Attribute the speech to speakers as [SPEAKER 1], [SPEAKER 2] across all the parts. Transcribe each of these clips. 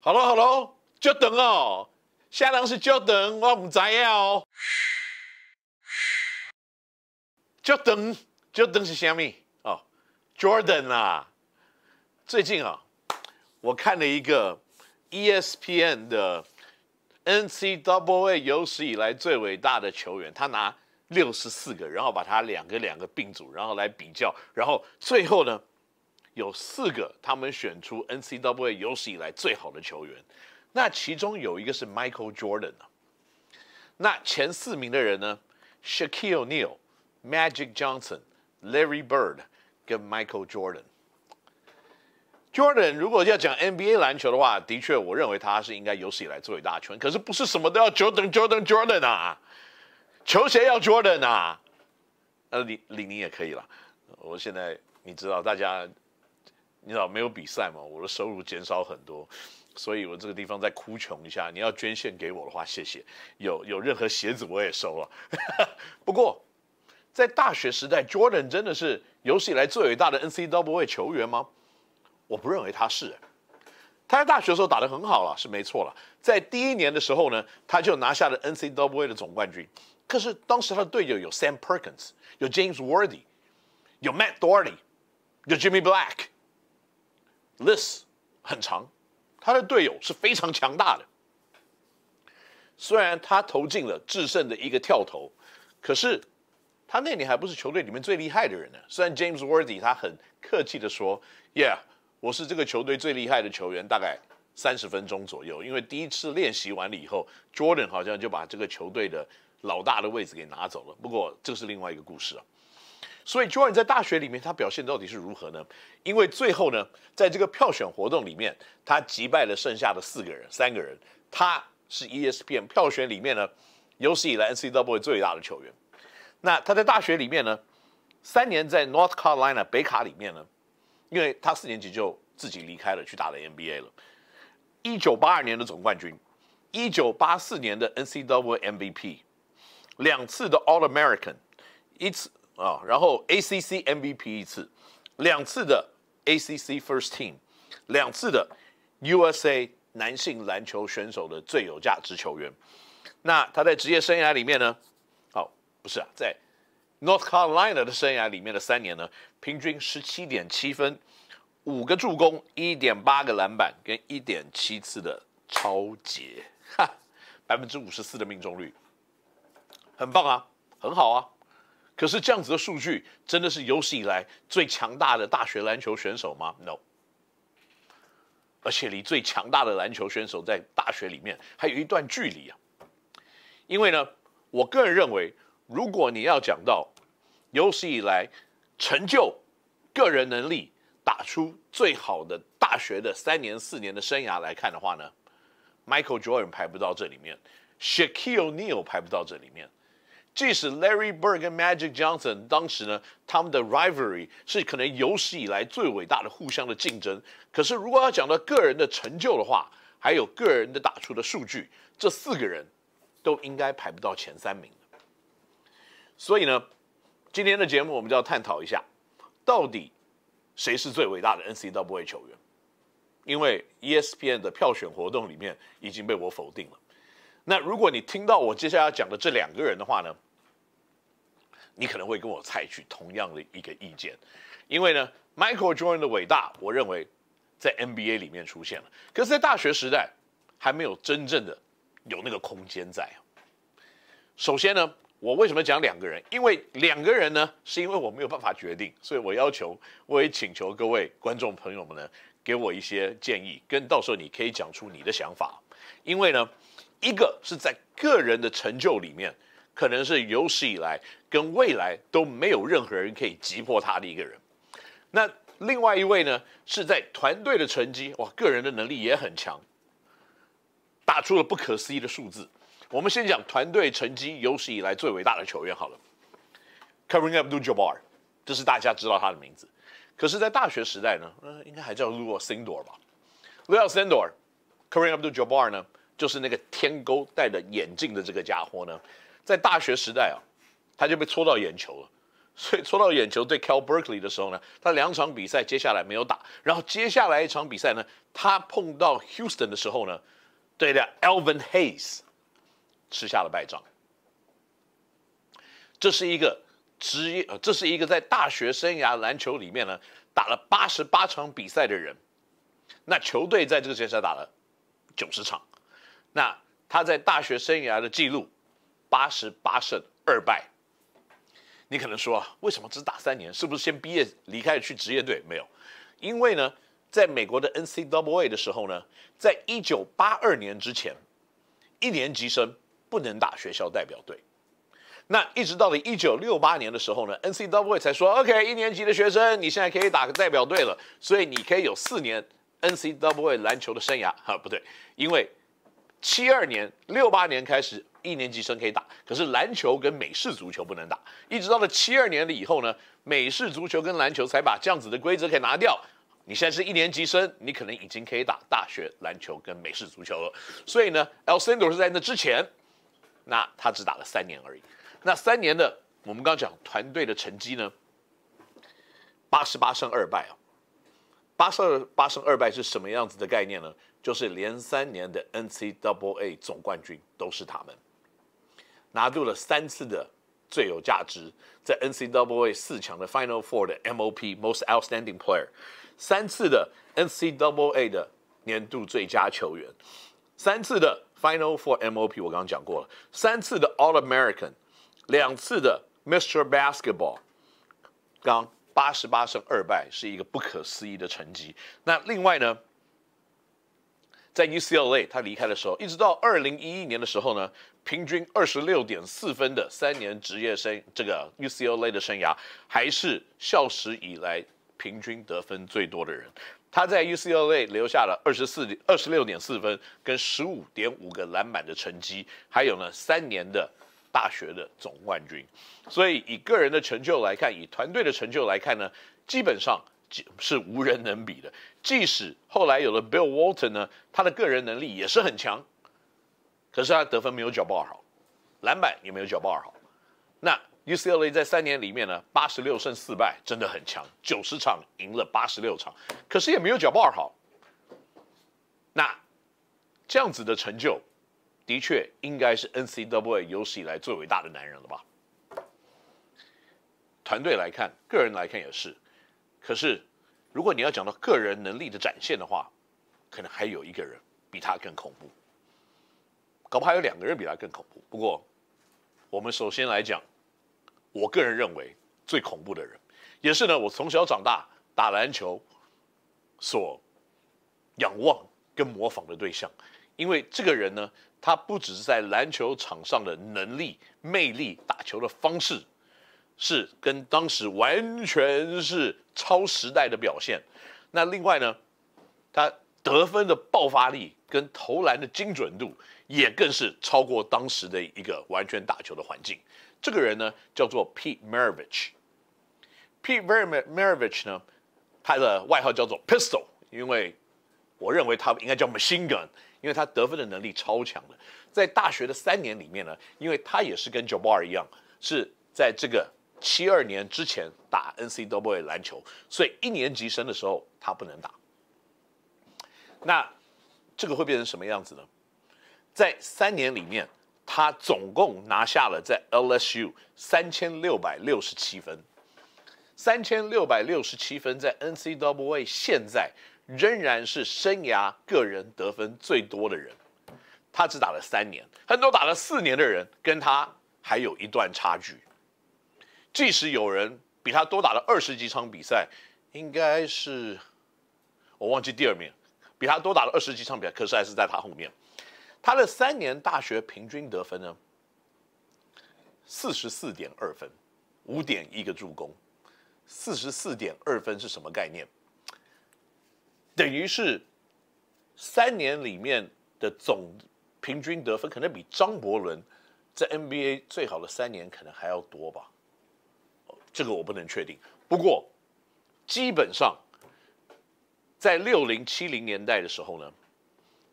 [SPEAKER 1] 好了好了，就等哦，下档是乔丹，我们知了。乔丹，乔丹是虾米哦？Jordan 啊，最近啊，我看了一个 ESPN 的 NCAA 有史以来最伟大的球员，他拿六十四个，然后把他两个两个并组，然后来比较，然后最后呢？有四个，他们选出 NCAA 有史以来最好的球员，那其中有一个是 Michael Jordan 啊。那前四名的人呢，Shaquille O'Neal、Magic Johnson、Larry Bird 跟 Michael Jordan。Jordan 如果要讲 NBA 篮球的话，的确，我认为他是应该有史以来最大圈。可是不是什么都要 Jordan Jordan Jordan 啊，球鞋要 Jordan 啊，呃，李李宁也可以了。我现在你知道大家。你知道没有比赛嘛？我的收入减少很多，所以我这个地方再哭穷一下。你要捐献给我的话，谢谢。有有任何鞋子我也收了。不过，在大学时代，Jordan 真的是有史以来最伟大的 N C W 球员吗？我不认为他是。他在大学的时候打得很好了，是没错了。在第一年的时候呢，他就拿下了 N C W 的总冠军。可是当时他的队友有 Sam Perkins，有 James Worthy，有 Matt o h o r n e y 有 Jimmy Black。This 很长，他的队友是非常强大的。虽然他投进了制胜的一个跳投，可是他那里还不是球队里面最厉害的人呢。虽然 James Worthy 他很客气的说：“Yeah，我是这个球队最厉害的球员。”大概三十分钟左右，因为第一次练习完了以后，Jordan 好像就把这个球队的老大的位置给拿走了。不过这是另外一个故事。啊。所以 j o a n 在大学里面他表现到底是如何呢？因为最后呢，在这个票选活动里面，他击败了剩下的四个人，三个人，他是 ESPN 票选里面呢有史以来 NCAA 最大的球员。那他在大学里面呢，三年在 North Carolina 北卡里面呢，因为他四年级就自己离开了去打了 NBA 了。一九八二年的总冠军，一九八四年的 NCAA MVP，两次的 All American，一次。啊，然后 ACC MVP 一次，两次的 ACC First Team，两次的 USA 男性篮球选手的最有价值球员。那他在职业生涯里面呢？好，不是啊，在 North Carolina 的生涯里面的三年呢，平均十七点七分，五个助攻，一点八个篮板跟一点七次的超节，哈，百分之五十四的命中率，很棒啊，很好啊。可是这样子的数据真的是有史以来最强大的大学篮球选手吗？No，而且离最强大的篮球选手在大学里面还有一段距离啊。因为呢，我个人认为，如果你要讲到有史以来成就、个人能力、打出最好的大学的三年四年的生涯来看的话呢，Michael Jordan 排不到这里面，Shaquille O'Neal 排不到这里面。即使 Larry Bird 跟 Magic Johnson 当时呢，他们的 rivalry 是可能有史以来最伟大的互相的竞争。可是，如果要讲到个人的成就的话，还有个人的打出的数据，这四个人都应该排不到前三名所以呢，今天的节目我们就要探讨一下，到底谁是最伟大的 NCAA 球员？因为 ESPN 的票选活动里面已经被我否定了。那如果你听到我接下来要讲的这两个人的话呢？你可能会跟我采取同样的一个意见，因为呢，Michael Jordan 的伟大，我认为在 NBA 里面出现了，可是，在大学时代还没有真正的有那个空间在。首先呢，我为什么讲两个人？因为两个人呢，是因为我没有办法决定，所以我要求，我也请求各位观众朋友们呢，给我一些建议，跟到时候你可以讲出你的想法，因为呢，一个是在个人的成就里面。可能是有史以来跟未来都没有任何人可以击破他的一个人。那另外一位呢，是在团队的成绩哇，个人的能力也很强，打出了不可思议的数字。我们先讲团队成绩有史以来最伟大的球员好了，Karim Abdul Jabbar，这是大家知道他的名字。可是，在大学时代呢，应该还叫 l u o s s n d o r 吧 l u o s s n d o r k a r i m Abdul Jabbar 呢，就是那个天沟戴着眼镜的这个家伙呢。在大学时代啊，他就被戳到眼球了，所以戳到眼球。对 Cal Berkeley 的时候呢，他两场比赛接下来没有打，然后接下来一场比赛呢，他碰到 Houston 的时候呢，对的 Elvin Hayes 吃下了败仗。这是一个职业，这是一个在大学生涯篮球里面呢打了八十八场比赛的人，那球队在这个间下打了九十场，那他在大学生涯的记录。八十八胜二败，你可能说为什么只打三年？是不是先毕业离开去职业队？没有，因为呢，在美国的 NCAA 的时候呢，在一九八二年之前，一年级生不能打学校代表队。那一直到了一九六八年的时候呢，NCAA 才说 OK，一年级的学生你现在可以打个代表队了，所以你可以有四年 NCAA 篮球的生涯。哈，不对，因为七二年六八年开始。一年级生可以打，可是篮球跟美式足球不能打。一直到了七二年的以后呢，美式足球跟篮球才把这样子的规则给拿掉。你现在是一年级生，你可能已经可以打大学篮球跟美式足球了。所以呢，El s a n d o 是在那之前，那他只打了三年而已。那三年的我们刚讲团队的成绩呢，八十八胜二败啊，八十二八胜二败是什么样子的概念呢？就是连三年的 NCAA 总冠军都是他们。拿住了三次的最有价值，在 NCAA 四强的 Final Four 的 MOP Most Outstanding Player，三次的 NCAA 的年度最佳球员，三次的 Final Four MOP，我刚刚讲过了，三次的 All American，两次的 Mr. Basketball，刚八十八胜二败是一个不可思议的成绩。那另外呢？在 UCLA 他离开的时候，一直到二零一一年的时候呢，平均二十六点四分的三年职业生涯，这个 UCLA 的生涯还是校史以来平均得分最多的人。他在 UCLA 留下了二十四、二十六点四分跟十五点五个篮板的成绩，还有呢三年的大学的总冠军。所以以个人的成就来看，以团队的成就来看呢，基本上。是无人能比的。即使后来有了 Bill Walton 呢，他的个人能力也是很强，可是他得分没有脚步二好，篮板也没有脚步二好。那 UCLA 在三年里面呢，八十六胜四败，真的很强，九十场赢了八十六场，可是也没有脚步二好。那这样子的成就，的确应该是 NCAA 有史以来最伟大的男人了吧？团队来看，个人来看也是。可是，如果你要讲到个人能力的展现的话，可能还有一个人比他更恐怖，搞不好还有两个人比他更恐怖。不过，我们首先来讲，我个人认为最恐怖的人，也是呢我从小长大打篮球所仰望跟模仿的对象，因为这个人呢，他不只是在篮球场上的能力、魅力、打球的方式，是跟当时完全是。超时代的表现，那另外呢，他得分的爆发力跟投篮的精准度也更是超过当时的一个完全打球的环境。这个人呢叫做 P. e e t Maravich。P. Maravich 呢，他的外号叫做 Pistol，因为我认为他应该叫 Machine Gun，因为他得分的能力超强的。在大学的三年里面呢，因为他也是跟 Jabbar 一样是在这个。七二年之前打 N C Double A 篮球，所以一年级生的时候他不能打。那这个会变成什么样子呢？在三年里面，他总共拿下了在 L S U 三千六百六十七分，三千六百六十七分在 N C Double A 现在仍然是生涯个人得分最多的人。他只打了三年，很多打了四年的人跟他还有一段差距。即使有人比他多打了二十几场比赛，应该是我忘记第二名，比他多打了二十几场比赛，可是还是在他后面。他的三年大学平均得分呢？四十四点二分，五点一个助攻。四十四点二分是什么概念？等于是三年里面的总平均得分，可能比张伯伦在 NBA 最好的三年可能还要多吧。这个我不能确定，不过，基本上，在六零七零年代的时候呢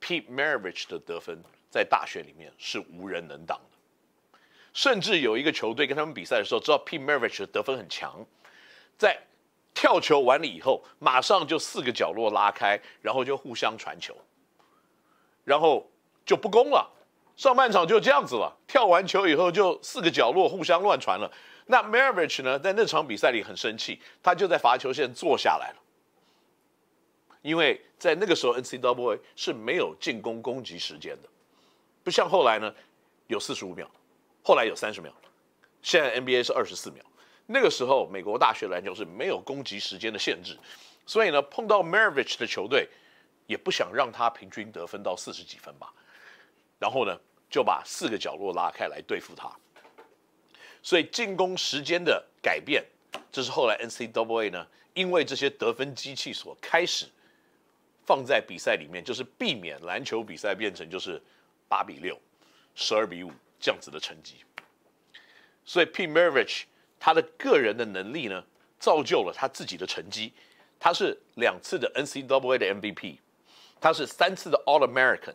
[SPEAKER 1] ，P. e t Maravich 的得分在大学里面是无人能挡的，甚至有一个球队跟他们比赛的时候，知道 P. e t Maravich 的得分很强，在跳球完了以后，马上就四个角落拉开，然后就互相传球，然后就不攻了，上半场就这样子了，跳完球以后就四个角落互相乱传了。那 m a r v i c h 呢，在那场比赛里很生气，他就在罚球线坐下来了。因为在那个时候，NCAA 是没有进攻攻击时间的，不像后来呢，有四十五秒，后来有三十秒，现在 NBA 是二十四秒。那个时候，美国大学篮球是没有攻击时间的限制，所以呢，碰到 m a r v i c h 的球队也不想让他平均得分到四十几分吧，然后呢，就把四个角落拉开来对付他。所以进攻时间的改变，这是后来 NCAA 呢，因为这些得分机器所开始放在比赛里面，就是避免篮球比赛变成就是八比六、十二比五这样子的成绩。所以 P.Mirvich 他的个人的能力呢，造就了他自己的成绩。他是两次的 NCAA 的 MVP，他是三次的 All-American，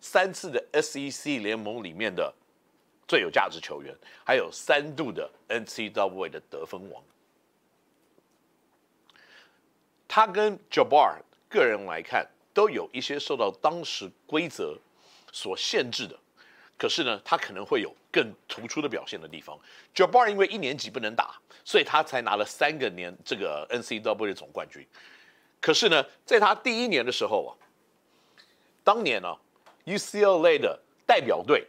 [SPEAKER 1] 三次的 SEC 联盟里面的。最有价值球员，还有三度的 N C W 的得分王。他跟 Jabbar 个人来看，都有一些受到当时规则所限制的，可是呢，他可能会有更突出的表现的地方。Jabbar 因为一年级不能打，所以他才拿了三个年这个 N C W 的总冠军。可是呢，在他第一年的时候啊，当年呢，U C L A 的代表队。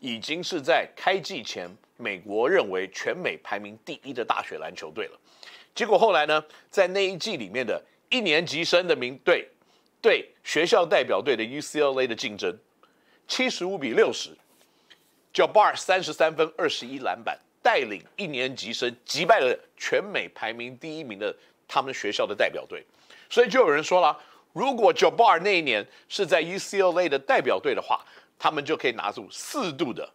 [SPEAKER 1] 已经是在开季前，美国认为全美排名第一的大学篮球队了。结果后来呢，在那一季里面的一年级生的名队，对学校代表队的 UCLA 的竞争，七十五比六十 j a b a r 三十三分二十一篮板，带领一年级生击败了全美排名第一名的他们学校的代表队。所以就有人说了，如果 Jabbar 那一年是在 UCLA 的代表队的话。他们就可以拿出四度的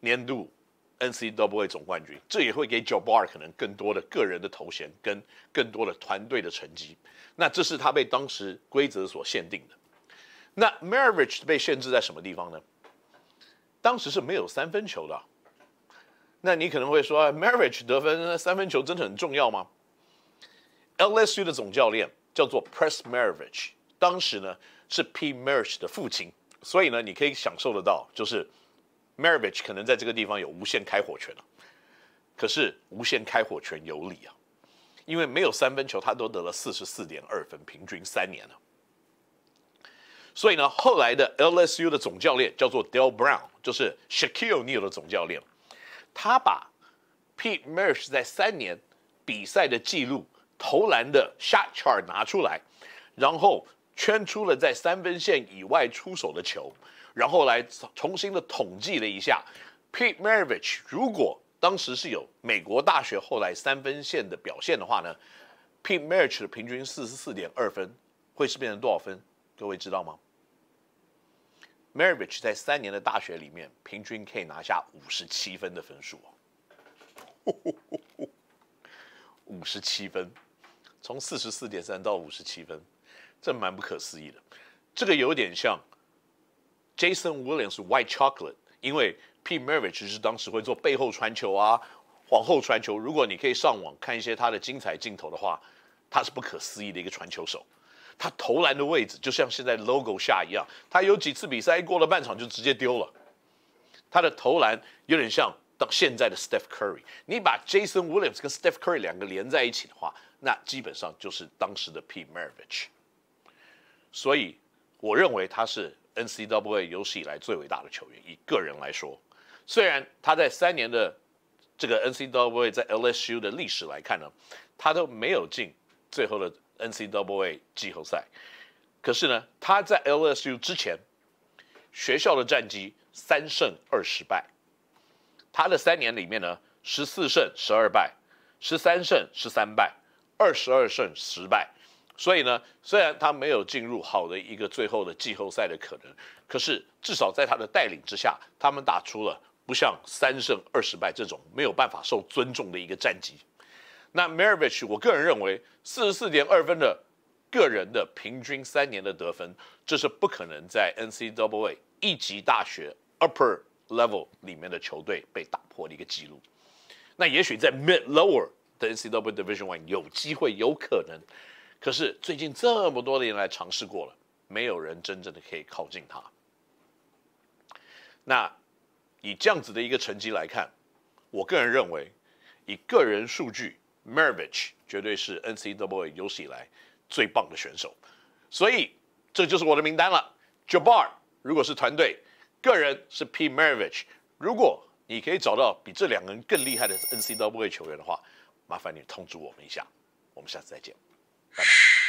[SPEAKER 1] 年度 N C W A 总冠军，这也会给 Joe Bar 可能更多的个人的头衔跟更多的团队的成绩。那这是他被当时规则所限定的。那 m a r r i a g e 被限制在什么地方呢？当时是没有三分球的。那你可能会说 m a r r i a g e 得分三分球真的很重要吗？L S U 的总教练叫做 Pres m a r r v i c h 当时呢是 P m a r o v c h 的父亲。所以呢，你可以享受得到，就是 m a r i v i c h 可能在这个地方有无限开火权啊、可是无限开火权有理啊，因为没有三分球，他都得了四十四点二分，平均三年了。所以呢，后来的 LSU 的总教练叫做 Del Brown，就是 Shaquille Neil 的总教练，他把 Pete m a r s c h 在三年比赛的记录、投篮的 shot chart 拿出来，然后。圈出了在三分线以外出手的球，然后来重新的统计了一下 p e t e Maravich 如果当时是有美国大学后来三分线的表现的话呢 p e t e Maravich 的平均四十四点二分会是变成多少分？各位知道吗？Maravich 在三年的大学里面平均可以拿下五十七分的分数，五十七分，从四十四点三到五十七分。这蛮不可思议的，这个有点像，Jason Williams White Chocolate，因为 P. m e r v i c h 是当时会做背后传球啊，往后传球。如果你可以上网看一些他的精彩镜头的话，他是不可思议的一个传球手。他投篮的位置就像现在 Logo 下一样，他有几次比赛过了半场就直接丢了。他的投篮有点像当现在的 Steph Curry。你把 Jason Williams 跟 Steph Curry 两个连在一起的话，那基本上就是当时的 P. m e r v i c h 所以，我认为他是 NCAA 有史以来最伟大的球员。以个人来说，虽然他在三年的这个 NCAA 在 LSU 的历史来看呢，他都没有进最后的 NCAA 季后赛。可是呢，他在 LSU 之前学校的战绩三胜二失败，他的三年里面呢，十四胜十二败，十三胜十三败，二十二胜十败。所以呢，虽然他没有进入好的一个最后的季后赛的可能，可是至少在他的带领之下，他们打出了不像三胜二失败这种没有办法受尊重的一个战绩。那 Marovich，我个人认为四十四点二分的个人的平均三年的得分，这是不可能在 NCAA 一级大学 Upper Level 里面的球队被打破的一个记录。那也许在 Mid Lower 的 NCAA Division One 有机会有可能。可是最近这么多年来尝试过了，没有人真正的可以靠近他。那以这样子的一个成绩来看，我个人认为，以个人数据 m e r v i c h 绝对是 NCAA 有史以来最棒的选手。所以这就是我的名单了。Jabbar 如果是团队，个人是 P m e r v i c h 如果你可以找到比这两个人更厉害的 NCAA 球员的话，麻烦你通知我们一下。我们下次再见。Bye-bye.